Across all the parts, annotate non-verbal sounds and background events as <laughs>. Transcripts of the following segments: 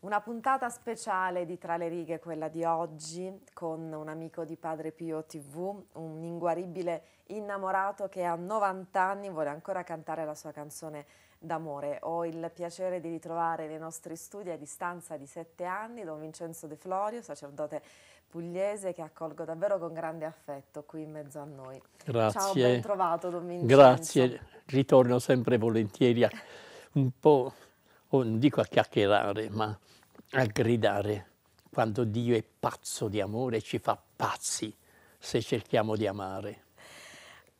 Una puntata speciale di Tra le righe, quella di oggi, con un amico di Padre Pio TV, un inguaribile innamorato che a 90 anni vuole ancora cantare la sua canzone d'amore. Ho il piacere di ritrovare nei nostri studi a distanza di 7 anni Don Vincenzo De Florio, sacerdote pugliese che accolgo davvero con grande affetto qui in mezzo a noi. Grazie. Ciao, ben trovato Don Vincenzo. Grazie, ritorno sempre volentieri a un po' oh, non dico a chiacchierare, ma a gridare quando Dio è pazzo di amore, ci fa pazzi se cerchiamo di amare.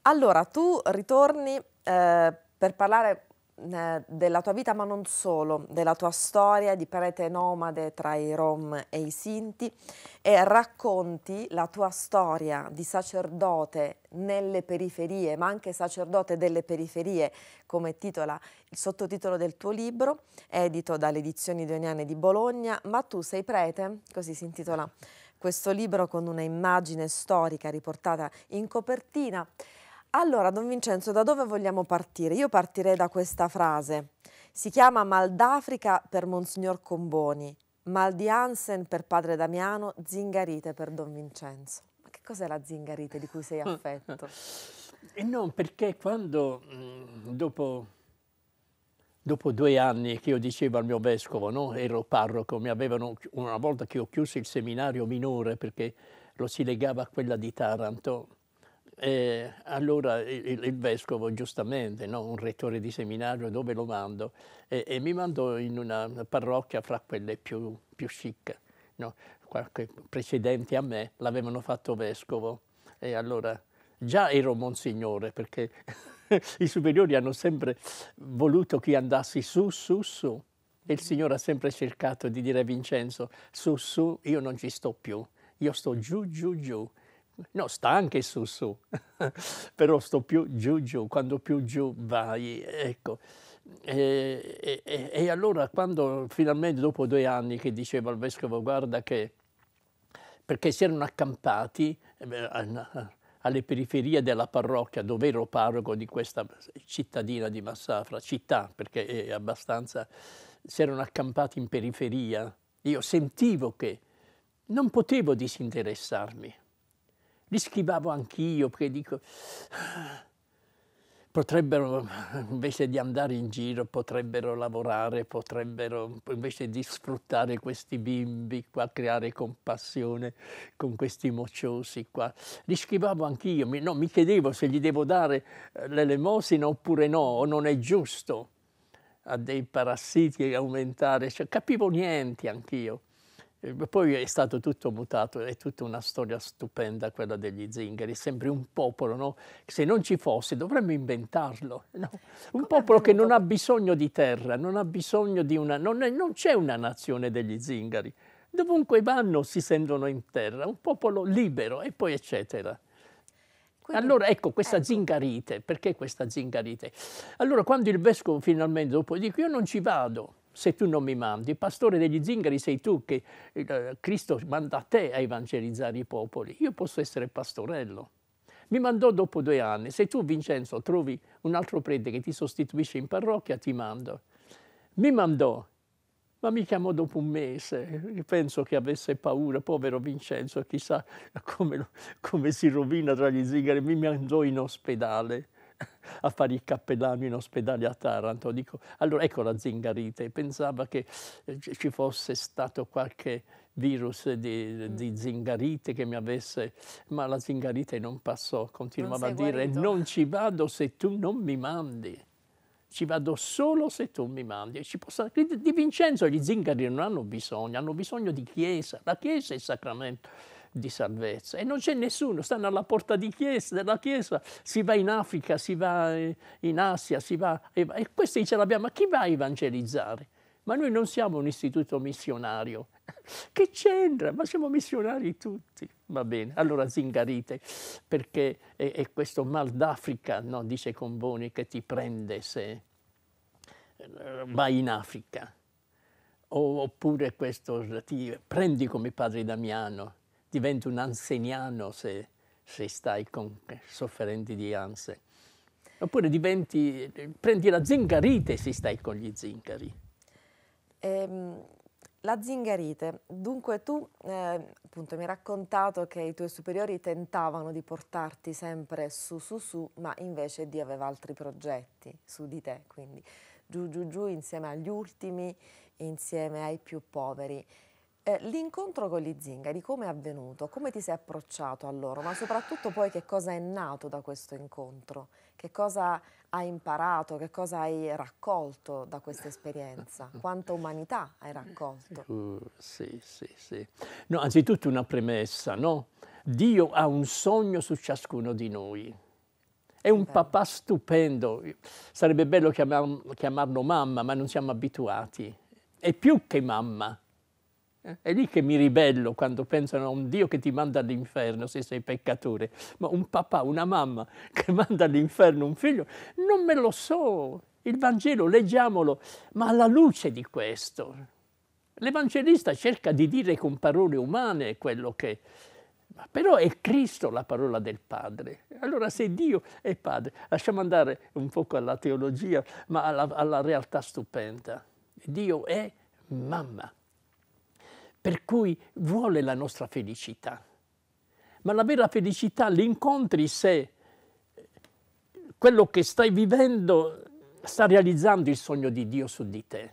Allora, tu ritorni eh, per parlare eh, della tua vita, ma non solo, della tua storia di prete nomade tra i Rom e i Sinti e racconti la tua storia di sacerdote nelle periferie, ma anche sacerdote delle periferie, come titola il sottotitolo del tuo libro, edito dalle edizioni Dioniane di Bologna, ma tu sei prete, così si intitola questo libro con una immagine storica riportata in copertina. Allora, Don Vincenzo, da dove vogliamo partire? Io partirei da questa frase. Si chiama Mal d'Africa per Monsignor Comboni, Mal di Hansen per Padre Damiano, Zingarite per Don Vincenzo. Ma che cos'è la zingarite di cui sei <laughs> affetto? E non perché quando, mm, dopo, dopo, due anni che io dicevo al mio vescovo, no? ero parroco, mi avevano, una volta che ho chiuso il seminario minore perché lo si legava a quella di Taranto, e eh, allora il, il vescovo, giustamente, no? un rettore di seminario, dove lo mando? E, e, mi mandò in una parrocchia fra quelle più, più chic. No? Qualche precedente a me l'avevano fatto vescovo e allora già ero monsignore perché <laughs> i superiori hanno sempre voluto che andassi su, su, su. E il Signore ha sempre cercato di dire a Vincenzo, su, su, io non ci sto più, io sto giù, giù, giù. No, sta anche su su, <laughs> però sto più giù giù, quando più giù vai, ecco. E, e, e, allora quando finalmente dopo due anni che diceva al vescovo guarda che, perché si erano accampati eh, alle periferie della parrocchia dove ero parroco di questa cittadina di Massafra, città perché è abbastanza, si erano accampati in periferia, io sentivo che non potevo disinteressarmi li schivavo anch'io perché dico, potrebbero invece di andare in giro, potrebbero lavorare, potrebbero invece di sfruttare questi bimbi qua, creare compassione con questi mocciosi qua. Li schivavo anch'io, mi, no, mi chiedevo se gli devo dare eh, l'elemosina oppure no, o non è giusto a dei parassiti aumentare, cioè, capivo niente anch'io. Eh, poi è stato tutto mutato, è tutta una storia stupenda quella degli zingari, sempre un popolo, no? se non ci fosse dovremmo inventarlo, <laughs> no? un popolo che non ha bisogno di terra, non ha bisogno di una... non, è, non c'è una nazione degli zingari, dovunque vanno si sentono in terra, un popolo libero e poi eccetera. Quindi, allora ecco questa ecco. zingarite, perché questa zingarite? Allora quando il vescovo finalmente dopo dico io non ci vado, se tu non mi mandi. Il pastore degli zingari sei tu che eh, Cristo manda a te a evangelizzare i popoli. Io posso essere pastorello. Mi mandò dopo due anni. Se tu, Vincenzo, trovi un altro prete che ti sostituisce in parrocchia, ti mando. Mi mandò, ma mi chiamò dopo un mese. Penso che avesse paura, povero Vincenzo, chissà <laughs> come, come si rovina tra gli zingari. Mi mandò in ospedale a fare il cappellano in ospedale a Taranto. Dico, allora ecco la zingarite, pensava che eh, ci fosse stato qualche virus di, di, zingarite che mi avesse, ma la zingarite non passò, continuava non a dire guarito. non ci vado se tu non mi mandi. Ci vado solo se tu mi mandi. Posso... Di Vincenzo gli zingari non hanno bisogno, hanno bisogno di chiesa. La chiesa è il sacramento di salvezza e non c'è nessuno, stanno alla porta chiesa, della chiesa, si va in Africa, si va eh, in Asia, si va... E, questi ce l'abbiamo, ma chi va a evangelizzare? Ma noi non siamo un istituto missionario. <laughs> che c'entra? Ma siamo missionari tutti. Va bene, allora zingarite, perché è, è questo mal d'Africa, no? dice Comboni, che ti prende se eh, vai in Africa. oppure questo, ti prendi come padre Damiano, diventi un anziano se, se, stai con, eh, sofferendo di ansia. Oppure diventi, prendi la zingarite se stai con gli zingari. Ehm, la zingarite. Dunque tu eh, appunto mi hai raccontato che i tuoi superiori tentavano di portarti sempre su su su, ma invece Dio aveva altri progetti su di te, quindi giù giù giù insieme agli ultimi, insieme ai più poveri. Eh, l'incontro con gli zingari come è avvenuto? Come ti sei approcciato a loro? Ma soprattutto poi che cosa è nato da questo incontro? Che cosa hai imparato? Che cosa hai raccolto da questa esperienza? <laughs> Quanta umanità hai raccolto? Uh, sì, sì, sì. No, anzitutto una premessa, no? Dio ha un sogno su ciascuno di noi. È un Beh. papà stupendo, sarebbe bello chiamar chiamarlo mamma, ma non siamo abituati. È più che mamma, è lì che mi ribello quando pensano a un Dio che ti manda all'inferno se sei peccatore, ma un papà, una mamma <laughs> che manda all'inferno un figlio, non me lo so. Il Vangelo, leggiamolo, ma alla luce di questo. L'Evangelista cerca di dire con parole umane quello che... Però è Cristo la parola del Padre. Allora se Dio è Padre, lasciamo andare un poco alla teologia, ma alla, alla realtà stupenda. Dio è mamma per cui vuole la nostra felicità. Ma la vera felicità l'incontri se eh, quello che stai vivendo sta realizzando il sogno di Dio su di te.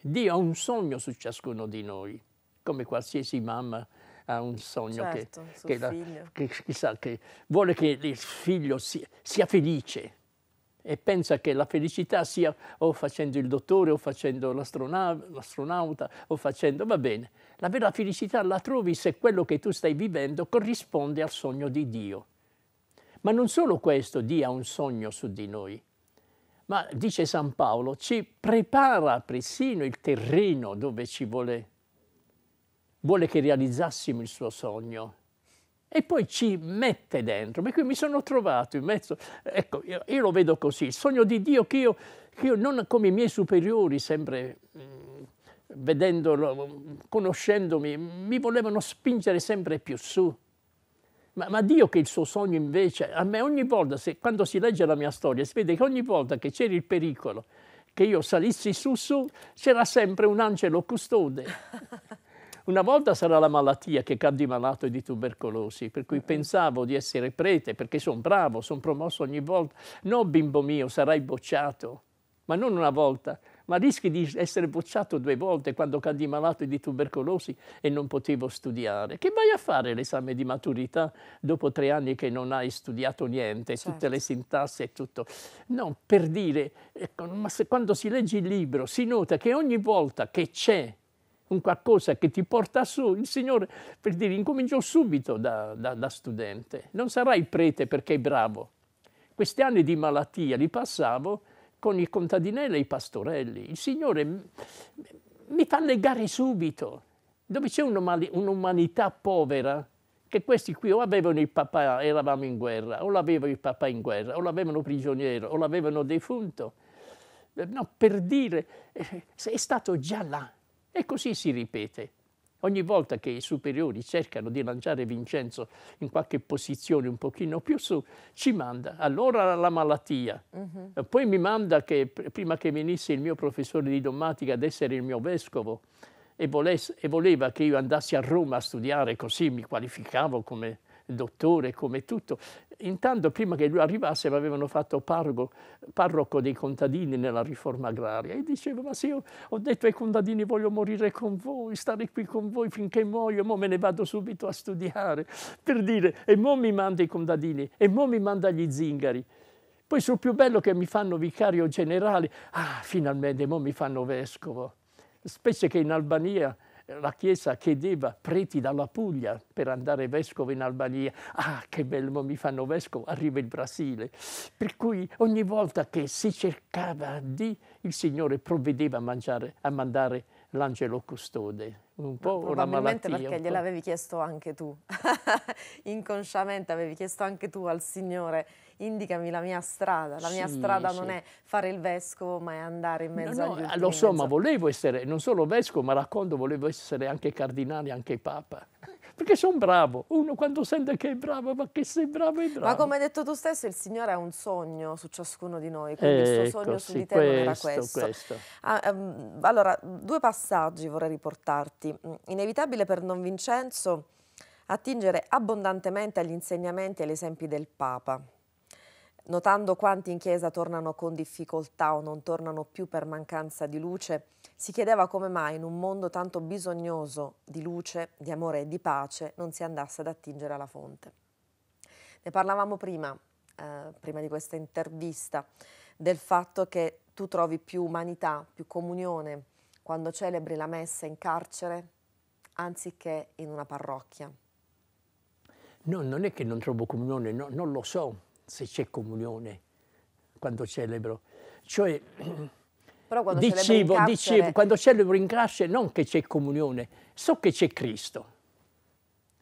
Dio ha un sogno su ciascuno di noi, come qualsiasi mamma ha un sogno certo, che, che, la, che, chissà, che, vuole che il figlio sia, sia felice e pensa che la felicità sia o facendo il dottore o facendo l'astronauta o facendo... va bene. La vera felicità la trovi se quello che tu stai vivendo corrisponde al sogno di Dio. Ma non solo questo, dia un sogno su di noi, ma dice San Paolo, ci prepara persino il terreno dove ci vuole, vuole che realizzassimo il suo sogno e poi ci mette dentro. Per cui mi sono trovato in mezzo, ecco, io, io lo vedo così, il sogno di Dio che io, che io non come i miei superiori, sempre mh, mm, vedendolo, conoscendomi, mi volevano spingere sempre più su. Ma, ma, Dio che il suo sogno invece, a me ogni volta, se, quando si legge la mia storia, si vede che ogni volta che c'era il pericolo che io salissi su su, c'era sempre un angelo custode <laughs> Una volta sarà la malattia che caddi malato di tubercolosi, per cui pensavo di essere prete perché sono bravo, sono promosso ogni volta. No, bimbo mio, sarai bocciato, ma non una volta, ma rischi di essere bocciato due volte quando caddi malato di tubercolosi e non potevo studiare. Che vai a fare l'esame di maturità dopo tre anni che non hai studiato niente, certo. tutte le sintassi e tutto? No, per dire, ecco, ma se, quando si legge il libro si nota che ogni volta che c'è un qualcosa che ti porta su. Il Signore, per dire, incominciò subito da, da, da studente. Non sarai prete perché è bravo. Questi anni di malattia li passavo con i contadinelli e i pastorelli. Il Signore mi fa legare subito. Dove c'è un'umanità povera, che questi qui o avevano il papà, eravamo in guerra, o l'aveva il papà in guerra, o l'avevano prigioniero, o l'avevano defunto. Eh, no, per dire, eh, è stato già là, e così si ripete. Ogni volta che i superiori cercano di lanciare Vincenzo in qualche posizione un pochino più su, ci manda allora la malattia, uh mhm. -huh. poi mi manda che prima che venisse il mio professore di dogmatica ad essere il mio vescovo e, volesse, e voleva che io andassi a Roma a studiare così mi qualificavo come dottore, come tutto. Intanto prima che lui arrivasse mi avevano fatto pargo, parroco dei contadini nella riforma agraria e dicevo ma se io ho detto ai contadini voglio morire con voi, stare qui con voi finché muoio, mo me ne vado subito a studiare per dire e mo mi manda i contadini e mo mi manda gli zingari. Poi sul più bello che mi fanno vicario generale, ah finalmente mo mi fanno vescovo. Specie che in Albania la Chiesa chiedeva preti dalla Puglia per andare vescovo in Albania. Ah, che bello, mi fanno vescovo, arriva il Brasile. Per cui ogni volta che si cercava di, il Signore provvedeva a, mangiare, a mandare l'angelo custode, un po' Ma una malattia. perché gliel'avevi chiesto anche tu, <laughs> inconsciamente avevi chiesto anche tu al Signore, indicami la mia strada, la mia strada sì. non è fare il vescovo ma è andare in mezzo no, agli ah, ultimi. Lo so, ma volevo essere non solo vescovo, ma racconto volevo essere anche cardinale, anche papa perché sono bravo. Uno quando sente che è bravo, ma che sei bravo è bravo. Ma come hai detto tu stesso, il Signore ha un sogno su ciascuno di noi, quindi ecco, il suo ecco, sogno sì, su di te questo, non era questo. questo. Ah, ehm, allora, due passaggi vorrei riportarti. Mm, inevitabile per Don Vincenzo attingere abbondantemente agli insegnamenti e agli esempi del Papa notando quanti in chiesa tornano con difficoltà o non tornano più per mancanza di luce, si chiedeva come mai in un mondo tanto bisognoso di luce, di amore e di pace non si andasse ad attingere alla fonte. Ne parlavamo prima, eh, prima di questa intervista, del fatto che tu trovi più umanità, più comunione quando celebri la messa in carcere anziché in una parrocchia. No, non è che non trovo comunione, no, non lo so se c'è comunione quando celebro. Cioè, <clears throat> Però quando dicevo, carcere... dicevo, quando celebro in carcere non che c'è comunione, so che c'è Cristo.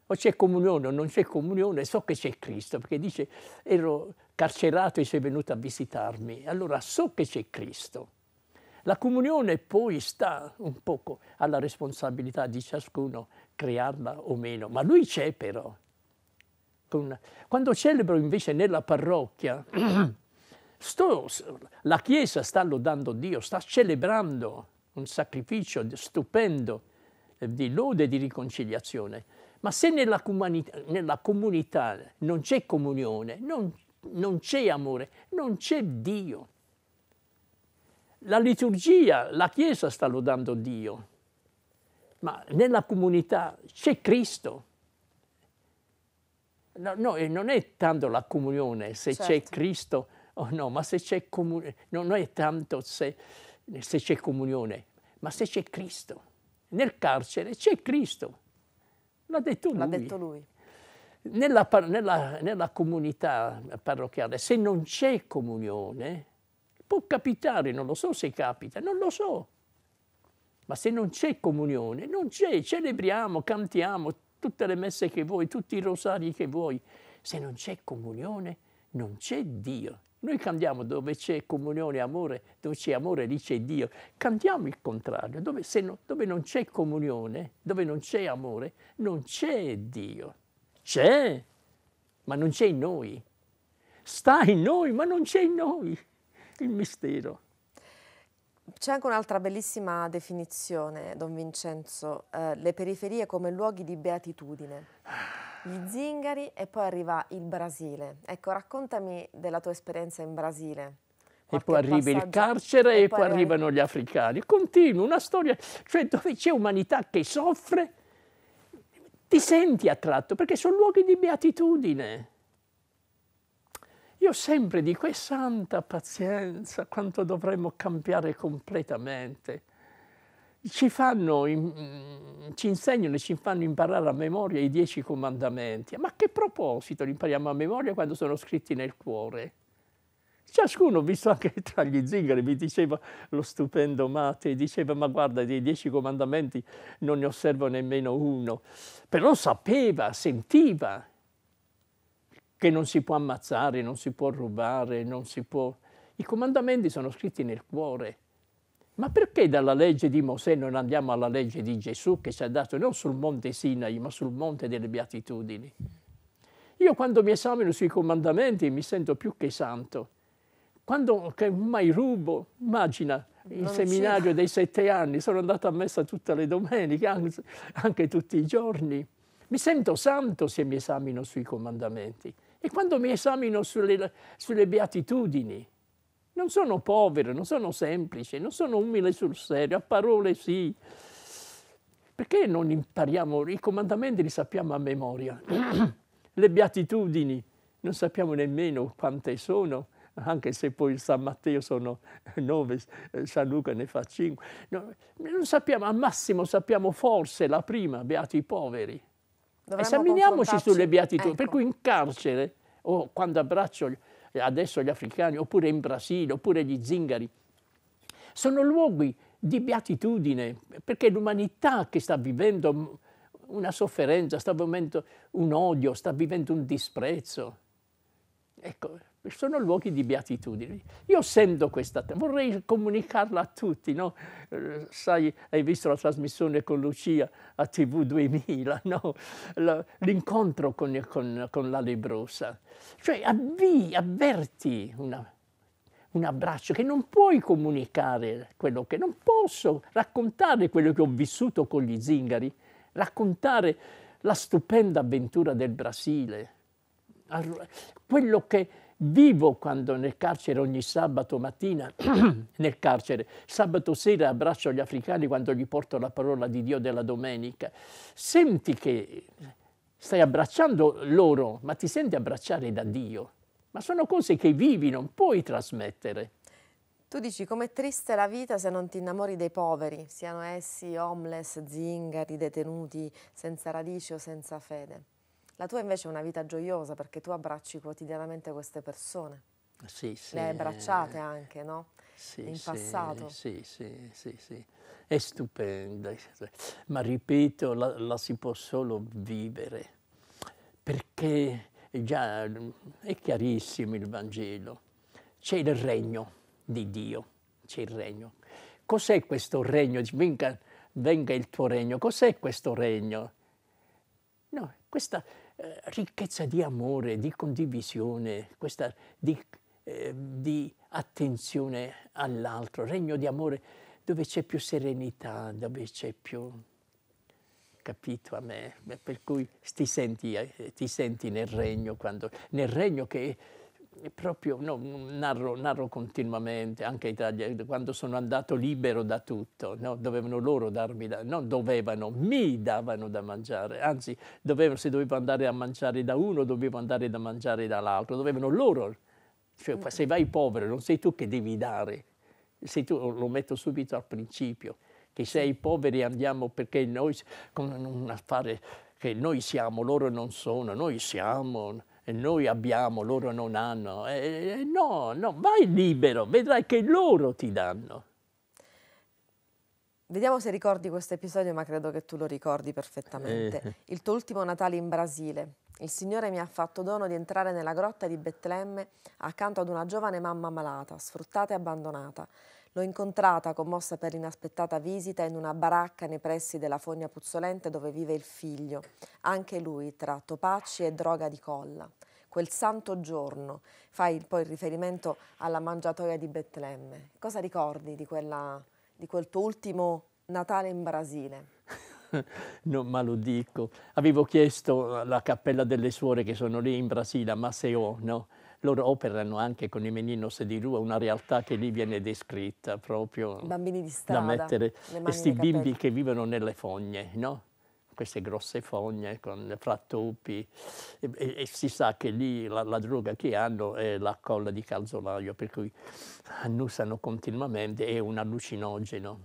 O c'è comunione o non c'è comunione, so che c'è Cristo, perché dice ero carcerato e sei venuto a visitarmi. Allora so che c'è Cristo. La comunione poi sta un poco alla responsabilità di ciascuno crearla o meno, ma lui c'è però. Quando celebro invece nella parrocchia <clears throat> Sto, la Chiesa sta lodando Dio, sta celebrando un sacrificio stupendo eh, di lode e di riconciliazione. Ma se nella, comunità, nella comunità non c'è comunione, non, non c'è amore, non c'è Dio. La liturgia, la Chiesa sta lodando Dio, ma nella comunità c'è Cristo. No, no, non è tanto la comunione se certo. c'è Cristo Oh no, ma se c'è comunione, non è tanto se, se c'è comunione, ma se c'è Cristo. Nel carcere c'è Cristo. L'ha detto lui. L'ha detto lui. Nella, nella, nella, comunità parrocchiale, se non c'è comunione, può capitare, non lo so se capita, non lo so, ma se non c'è comunione, non c'è, celebriamo, cantiamo tutte le messe che vuoi, tutti i rosari che vuoi, se non c'è comunione non c'è Dio. Noi cantiamo dove c'è comunione e amore, dove c'è amore lì c'è Dio. Cantiamo il contrario, dove, no, dove non c'è comunione, dove non c'è amore, non c'è Dio. C'è, ma non c'è in noi. Sta in noi, ma non c'è in noi il mistero. C'è anche un'altra bellissima definizione, Don Vincenzo, eh, le periferie come luoghi di beatitudine. Ah gli zingari e poi arriva il Brasile. Ecco, raccontami della tua esperienza in Brasile. E poi arriva il carcere e, e poi, poi arrivano gli africani. Continua una storia, cioè dove c'è umanità che soffre, ti senti attratto perché sono luoghi di beatitudine. Io sempre dico, e santa pazienza, quanto dovremmo cambiare completamente ci, fanno, mm, ci insegnano e ci fanno imparare a memoria i dieci comandamenti. Ma a che proposito li impariamo a memoria quando sono scritti nel cuore? Ciascuno, visto anche <laughs> tra gli zingari, mi diceva lo stupendo Mate, diceva ma guarda dei dieci comandamenti non ne osservo nemmeno uno, però sapeva, sentiva che non si può ammazzare, non si può rubare, non si può... I comandamenti sono scritti nel cuore. Ma perché dalla legge di Mosè non andiamo alla legge di Gesù che ci ha dato non sul monte Sinai, ma sul monte delle beatitudini? Io quando mi esamino sui comandamenti mi sento più che santo. Quando che mai rubo, immagina il seminario dei sette anni, sono andato a messa tutte le domeniche, anche, anche tutti i giorni. Mi sento santo se mi esamino sui comandamenti. E quando mi esamino sulle, sulle beatitudini, non sono povero, non sono semplice, non sono umile sul serio, a parole sì. Perché non impariamo? I comandamenti li sappiamo a memoria. <clears throat> Le beatitudini non sappiamo nemmeno quante sono, anche se poi San Matteo sono nove, San Luca ne fa cinque. No, non sappiamo, al massimo sappiamo forse la prima, beati i poveri. Dovremmo Esaminiamoci sulle beatitudini. Ecco. Per cui in carcere o quando abbraccio adesso gli africani, oppure in Brasile, oppure gli zingari. Sono luoghi di beatitudine, perché l'umanità che sta vivendo una sofferenza, sta vivendo un odio, sta vivendo un disprezzo. Ecco, sono luoghi di beatitudine. Io sento questa, vorrei comunicarla a tutti, no? Eh, sai, hai visto la trasmissione con Lucia a TV 2000, no? L'incontro con, con, con, la lebrosa. Cioè avvi, avverti una, un abbraccio che non puoi comunicare quello che... Non posso raccontare quello che ho vissuto con gli zingari, raccontare la stupenda avventura del Brasile, quello che Vivo quando nel carcere ogni sabato mattina, <clears throat> nel carcere, sabato sera abbraccio gli africani quando gli porto la parola di Dio della domenica. Senti che stai abbracciando loro, ma ti senti abbracciare da Dio. Ma sono cose che vivi, non puoi trasmettere. Tu dici com'è triste la vita se non ti innamori dei poveri, siano essi homeless, zingari, detenuti, senza radice o senza fede. La tua invece è una vita gioiosa perché tu abbracci quotidianamente queste persone. Sì, sì. Le hai abbracciate eh. anche, no? Sì, In passato. Sì, sì, sì, sì. È stupenda. Ma ripeto, la, la si può solo vivere. Perché già è chiarissimo il Vangelo. C'è il regno di Dio. C'è il regno. Cos'è questo regno? Venga, venga il tuo regno. Cos'è questo regno? No, questa eh, ricchezza di amore, di condivisione, questa, di, eh, di attenzione all'altro, regno di amore dove c'è più serenità, dove c'è più capito a me, per cui ti senti, eh, ti senti nel regno, quando, nel regno che proprio no, narro, narro, continuamente, anche in Italia, eh, quando sono andato libero da tutto, no, dovevano loro darmi da, non dovevano, mi davano da mangiare, anzi dovevano, se dovevo andare a mangiare da uno, dovevo andare da mangiare dall'altro, dovevano loro, cioè, se vai povero non sei tu che devi dare, sei tu, lo metto subito al principio, che sei poveri andiamo perché noi, con un affare che noi siamo, loro non sono, noi siamo noi abbiamo, loro non hanno. Eh, no, no, vai libero, vedrai che loro ti danno. Vediamo se ricordi questo episodio, ma credo che tu lo ricordi perfettamente. Eh. Il tuo ultimo Natale in Brasile. Il Signore mi ha fatto dono di entrare nella grotta di Betlemme accanto ad una giovane mamma malata, sfruttata e abbandonata. L'ho incontrata commossa per l'inaspettata visita in una baracca nei pressi della Fogna Puzzolente dove vive il figlio, anche lui tra topacci e droga di colla. Quel santo giorno, fai poi il riferimento alla mangiatoia di Betlemme. Cosa ricordi di, quella, di quel tuo ultimo Natale in Brasile? <laughs> non me lo dico. Avevo chiesto alla cappella delle suore che sono lì in Brasile, a Maceo, no? loro operano anche con i meninos di rua, una realtà che lì viene descritta proprio strada, da mettere. Questi bimbi che vivono nelle fogne, no? queste grosse fogne con frattoppi e, e, e, si sa che lì la, la, droga che hanno è la colla di calzolaio per cui annusano continuamente, è un allucinogeno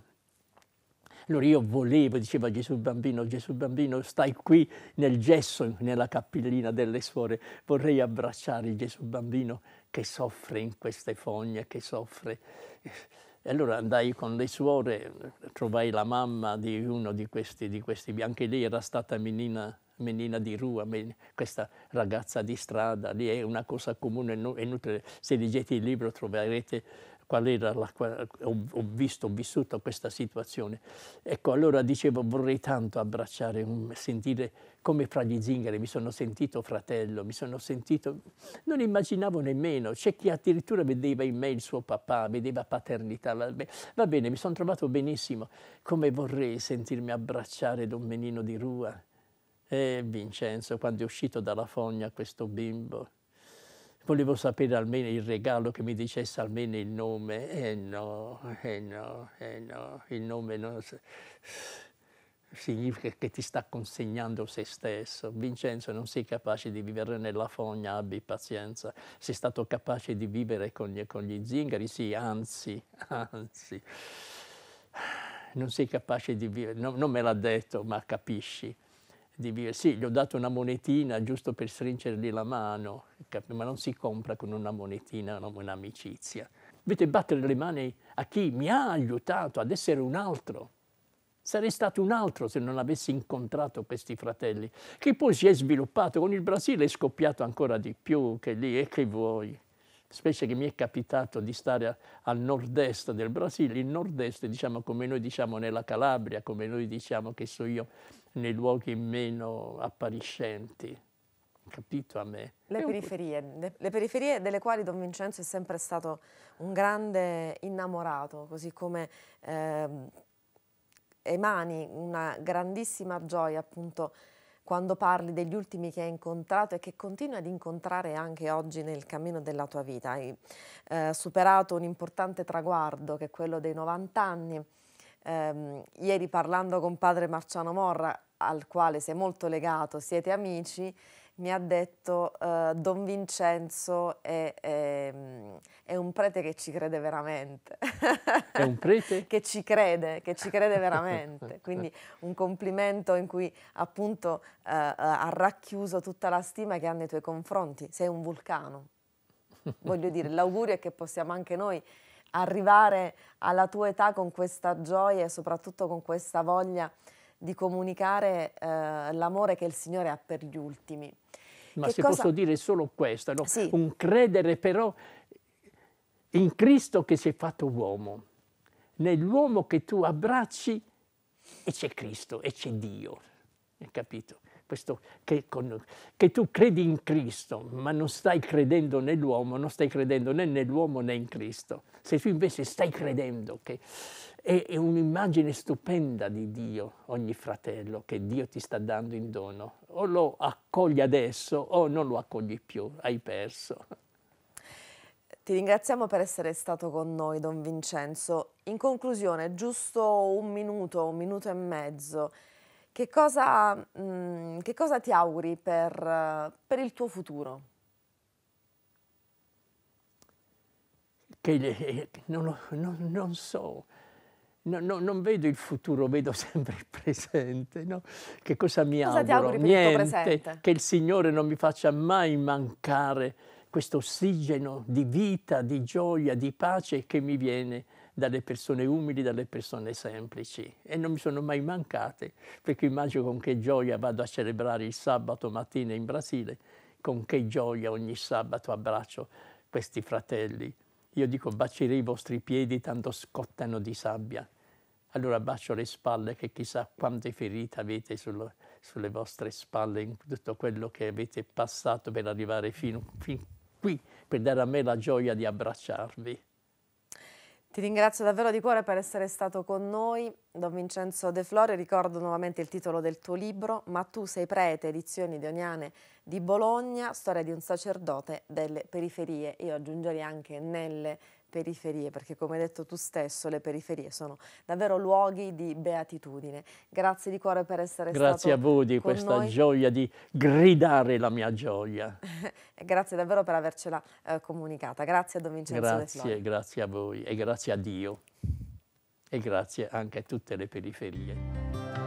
allora io volevo, diceva Gesù bambino, Gesù bambino, stai qui nel gesso, nella cappellina delle suore, vorrei abbracciare Gesù bambino che soffre in queste fogne, che soffre. E allora andai con le suore, trovai la mamma di uno di questi, di questi anche lei era stata menina, menina di Rua, questa ragazza di strada, lì è una cosa comune, è inutile, se leggete il libro troverete qual era la, ho, ho, visto, ho vissuto questa situazione. Ecco, allora dicevo vorrei tanto abbracciare, sentire come fra gli zingari, mi sono sentito fratello, mi sono sentito, non immaginavo nemmeno, c'è chi addirittura vedeva in me il suo papà, vedeva paternità, va bene, mi sono trovato benissimo, come vorrei sentirmi abbracciare Don Menino di Rua. E eh, Vincenzo, quando è uscito dalla fogna questo bimbo, Volevo sapere almeno il regalo che mi dicesse almeno il nome. Eh no, eh no, eh no, il nome non significa che ti sta consegnando se stesso. Vincenzo non sei capace di vivere nella fogna, abbi pazienza. Sei stato capace di vivere con gli, con gli zingari? Sì, anzi, <laughs> anzi. Non sei capace di vivere, no, non me l'ha detto, ma capisci di dire sì, gli ho dato una monetina giusto per stringergli la mano, ma non si compra con una monetina un'amicizia. Dovete battere le mani a chi mi ha aiutato ad essere un altro. Sarei stato un altro se non avessi incontrato questi fratelli, che poi si è sviluppato con il Brasile, è scoppiato ancora di più che lì e che vuoi. Specie che mi è capitato di stare a, al nord-est del Brasile, il nord-est, diciamo come noi diciamo nella Calabria, come noi diciamo che so io nei luoghi meno appariscenti. Capito a me? Le periferie, le, periferie, delle quali Don Vincenzo è sempre stato un grande innamorato, così come eh, emani una grandissima gioia appunto quando parli degli ultimi che hai incontrato e che continui ad incontrare anche oggi nel cammino della tua vita. Hai eh, superato un importante traguardo che è quello dei 90 anni, ehm, ieri parlando con padre Marciano Morra, al quale sei molto legato, siete amici, mi ha detto eh, Don Vincenzo è, è, ehm, è, un prete che ci crede veramente. È un prete? <laughs> che ci crede, che ci crede veramente. <laughs> Quindi un complimento in cui appunto eh, eh, ha racchiuso tutta la stima che ha nei tuoi confronti. Sei un vulcano. <laughs> Voglio dire, l'augurio è che possiamo anche noi arrivare alla tua età con questa gioia e soprattutto con questa voglia di comunicare eh, l'amore che il Signore ha per gli ultimi. Ma che se cosa... posso dire solo questo, no? sì. un credere però in Cristo che si è fatto uomo, nell'uomo che tu abbracci e c'è Cristo e c'è Dio, hai capito? questo, che, con, che, tu credi in Cristo, ma non stai credendo nell'uomo, non stai credendo né nell'uomo né in Cristo. Se tu invece stai credendo che è, è un'immagine stupenda di Dio, ogni fratello, che Dio ti sta dando in dono, o lo accogli adesso o non lo accogli più, hai perso. Ti ringraziamo per essere stato con noi, Don Vincenzo. In conclusione, giusto un minuto, un minuto e mezzo, che cosa, mh, mm, che cosa ti auguri per, per il tuo futuro? Che non, non, non so, No, no, non vedo il futuro, vedo sempre il presente. No? Che cosa mi cosa auguro? Niente, il che il Signore non mi faccia mai mancare questo ossigeno di vita, di gioia, di pace che mi viene dalle persone umili, dalle persone semplici e non mi sono mai mancate, perché immagino con che gioia vado a celebrare il sabato mattina in Brasile, con che gioia ogni sabato abbraccio questi fratelli. Io dico bacerei i vostri piedi tanto scottano di sabbia, allora bacio le spalle che chissà quante ferite avete sullo, sulle vostre spalle in tutto quello che avete passato per arrivare fino, fin qui, per dare a me la gioia di abbracciarvi. Ti ringrazio davvero di cuore per essere stato con noi, Don Vincenzo De Flore. Ricordo nuovamente il titolo del tuo libro, Ma tu sei prete, edizioni dioniane di Bologna, storia di un sacerdote delle periferie. Io aggiungerei anche nelle periferie periferie, perché come hai detto tu stesso, le periferie sono davvero luoghi di beatitudine. Grazie di cuore per essere Grazie stato Grazie a voi di questa noi. gioia, di gridare la mia gioia. <laughs> grazie davvero per avercela eh, comunicata. Grazie a Don Vincenzo Grazie, grazie a voi e grazie a Dio e grazie anche a tutte le periferie.